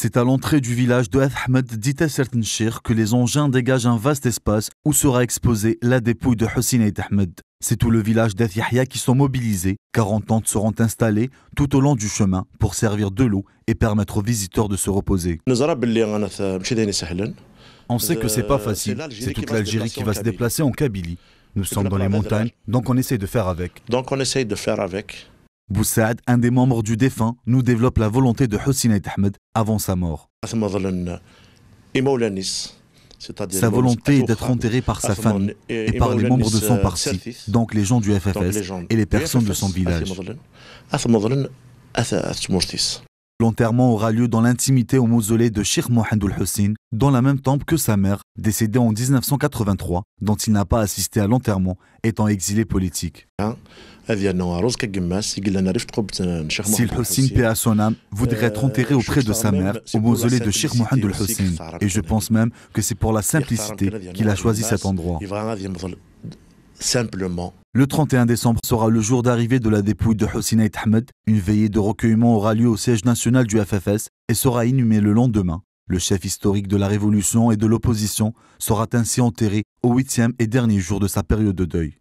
C'est à l'entrée du village de Ahmed dit à que les engins dégagent un vaste espace où sera exposée la dépouille de Hussein et Ahmed. C'est tout le village d'Eth-Yahya qui sont mobilisés. 40 tentes seront installées tout au long du chemin pour servir de l'eau et permettre aux visiteurs de se reposer. On sait que c'est pas facile. Euh, c'est toute l'Algérie qui va se déplacer en Kabylie. Nous sommes dans les montagnes, donc on essaye de faire avec. Donc on essaie de faire avec. Boussaad, un des membres du défunt, nous développe la volonté de Hussein Ahmed avant sa mort. Sa volonté est d'être enterré par sa famille et par les membres de son parti, donc les gens du FFS et les personnes de son village. L'enterrement aura lieu dans l'intimité au mausolée de Sheikh Mohamed Hussein, dans la même tombe que sa mère, décédée en 1983, dont il n'a pas assisté à l'enterrement, étant exilé politique. Si Hussein, paie à son âme, voudrait être enterré euh, auprès de sa mère, au mausolée de Sheikh Mohamed Hussein, et je pense même que c'est pour la simplicité qu'il a choisi cet endroit. Simplement. Le 31 décembre sera le jour d'arrivée de la dépouille de Hossein Ahmed. Une veillée de recueillement aura lieu au siège national du FFS et sera inhumée le lendemain. Le chef historique de la révolution et de l'opposition sera ainsi enterré au huitième et dernier jour de sa période de deuil.